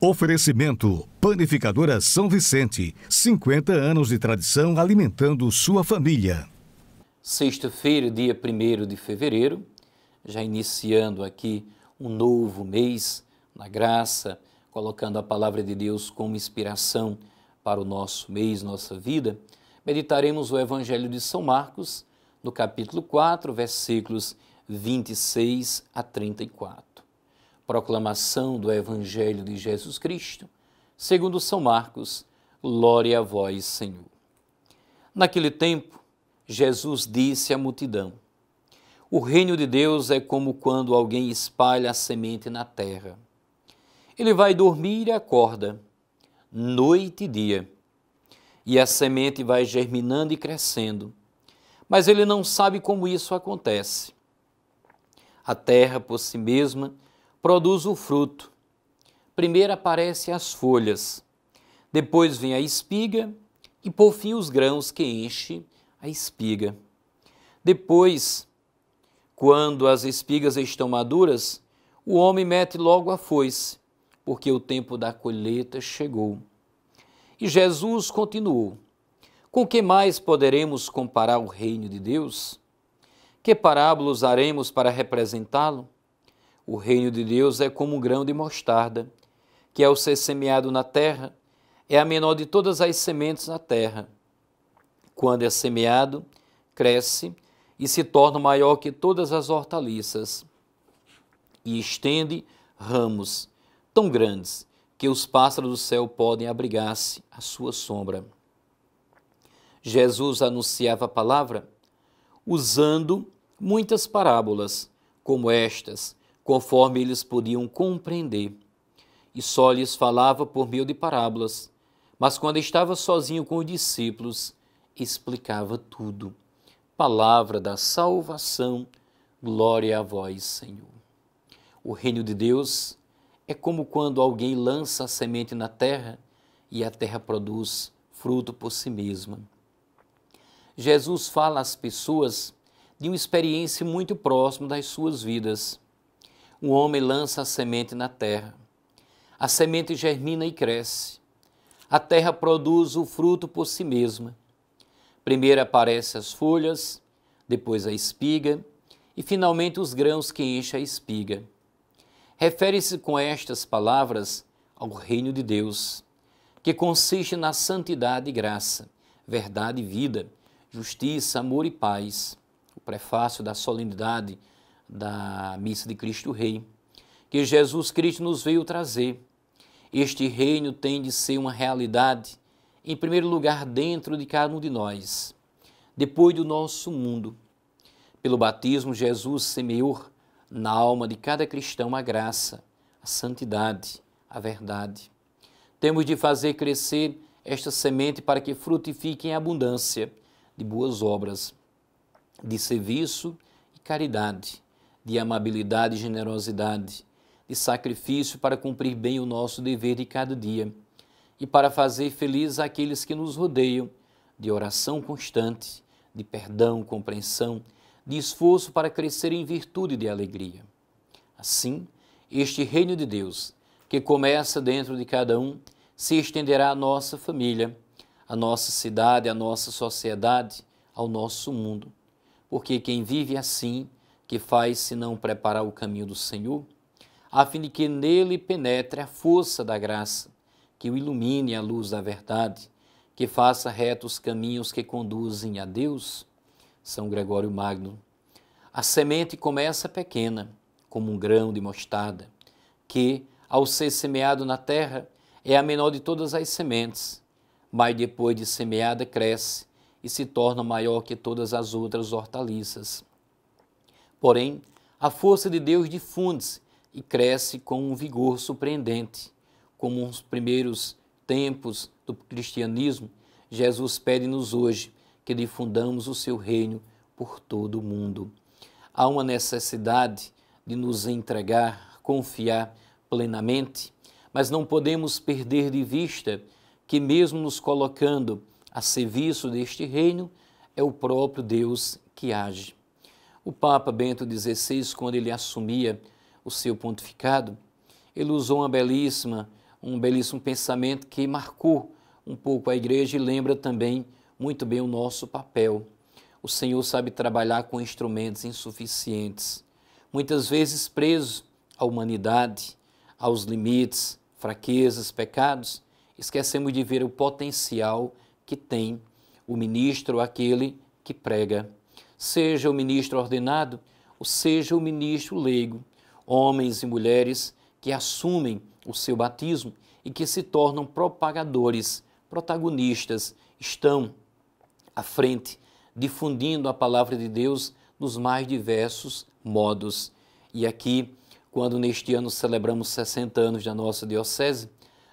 Oferecimento Panificadora São Vicente, 50 anos de tradição alimentando sua família. Sexta-feira, dia 1 de fevereiro, já iniciando aqui um novo mês na graça, colocando a palavra de Deus como inspiração para o nosso mês, nossa vida. Meditaremos o Evangelho de São Marcos, no capítulo 4, versículos 26 a 34. Proclamação do Evangelho de Jesus Cristo, segundo São Marcos, glória a vós, Senhor. Naquele tempo, Jesus disse à multidão: O reino de Deus é como quando alguém espalha a semente na terra. Ele vai dormir e acorda, noite e dia e a semente vai germinando e crescendo. Mas ele não sabe como isso acontece. A terra por si mesma produz o fruto. Primeiro aparecem as folhas, depois vem a espiga e por fim os grãos que enche a espiga. Depois, quando as espigas estão maduras, o homem mete logo a foice, porque o tempo da colheita chegou. E Jesus continuou: Com que mais poderemos comparar o reino de Deus? Que parábola usaremos para representá-lo? O reino de Deus é como um grão de mostarda, que ao ser semeado na terra, é a menor de todas as sementes na terra. Quando é semeado, cresce e se torna maior que todas as hortaliças, e estende ramos tão grandes que os pássaros do céu podem abrigar-se à sua sombra. Jesus anunciava a palavra usando muitas parábolas, como estas, conforme eles podiam compreender. E só lhes falava por meio de parábolas, mas quando estava sozinho com os discípulos, explicava tudo. Palavra da salvação, glória a vós, Senhor. O reino de Deus é como quando alguém lança a semente na terra e a terra produz fruto por si mesma. Jesus fala às pessoas de uma experiência muito próxima das suas vidas. Um homem lança a semente na terra. A semente germina e cresce. A terra produz o fruto por si mesma. Primeiro aparecem as folhas, depois a espiga e finalmente os grãos que enchem a espiga refere-se com estas palavras ao reino de Deus, que consiste na santidade e graça, verdade e vida, justiça, amor e paz. O prefácio da solenidade da missa de Cristo Rei, que Jesus Cristo nos veio trazer. Este reino tem de ser uma realidade, em primeiro lugar, dentro de cada um de nós, depois do nosso mundo. Pelo batismo, Jesus semeou na alma de cada cristão a graça, a santidade, a verdade. Temos de fazer crescer esta semente para que frutifique em abundância de boas obras, de serviço e caridade, de amabilidade e generosidade, de sacrifício para cumprir bem o nosso dever de cada dia e para fazer felizes aqueles que nos rodeiam, de oração constante, de perdão, compreensão, de esforço para crescer em virtude de alegria. Assim, este reino de Deus, que começa dentro de cada um, se estenderá à nossa família, à nossa cidade, à nossa sociedade, ao nosso mundo. Porque quem vive assim, que faz se não preparar o caminho do Senhor, a fim de que nele penetre a força da graça, que o ilumine a luz da verdade, que faça retos caminhos que conduzem a Deus, são Gregório Magno. A semente começa pequena, como um grão de mostarda, que, ao ser semeado na terra, é a menor de todas as sementes, mas depois de semeada cresce e se torna maior que todas as outras hortaliças. Porém, a força de Deus difunde-se e cresce com um vigor surpreendente. Como os primeiros tempos do cristianismo, Jesus pede-nos hoje que difundamos o seu reino por todo o mundo. Há uma necessidade de nos entregar, confiar plenamente, mas não podemos perder de vista que, mesmo nos colocando a serviço deste reino, é o próprio Deus que age. O Papa Bento XVI, quando ele assumia o seu pontificado, ele usou uma belíssima, um belíssimo pensamento que marcou um pouco a igreja e lembra também muito bem o nosso papel. O Senhor sabe trabalhar com instrumentos insuficientes, muitas vezes preso à humanidade, aos limites, fraquezas, pecados. Esquecemos de ver o potencial que tem o ministro, aquele que prega. Seja o ministro ordenado, ou seja o ministro leigo, homens e mulheres que assumem o seu batismo e que se tornam propagadores, protagonistas, estão à frente, difundindo a palavra de Deus nos mais diversos modos. E aqui, quando neste ano celebramos 60 anos da nossa Diocese,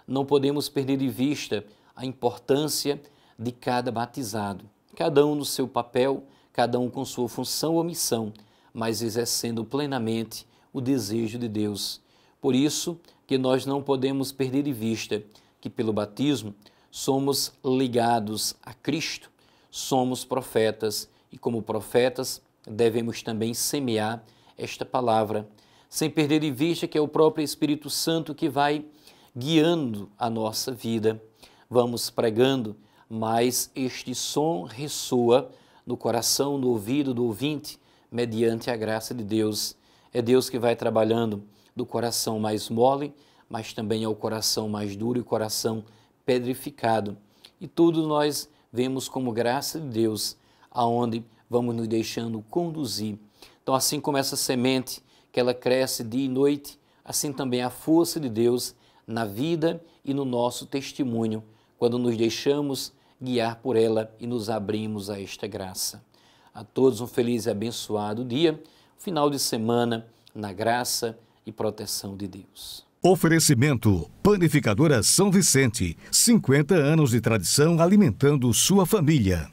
não podemos perder de vista a importância de cada batizado, cada um no seu papel, cada um com sua função ou missão, mas exercendo plenamente o desejo de Deus. Por isso que nós não podemos perder de vista que pelo batismo somos ligados a Cristo, somos profetas e, como profetas, devemos também semear esta palavra, sem perder de vista que é o próprio Espírito Santo que vai guiando a nossa vida. Vamos pregando, mas este som ressoa no coração, no ouvido do ouvinte, mediante a graça de Deus. É Deus que vai trabalhando do coração mais mole, mas também ao coração mais duro e coração pedrificado. E tudo nós vemos como graça de Deus, aonde vamos nos deixando conduzir. Então, assim como essa semente que ela cresce dia e noite, assim também a força de Deus na vida e no nosso testemunho, quando nos deixamos guiar por ela e nos abrimos a esta graça. A todos um feliz e abençoado dia, final de semana na graça e proteção de Deus. Oferecimento Panificadora São Vicente, 50 anos de tradição alimentando sua família.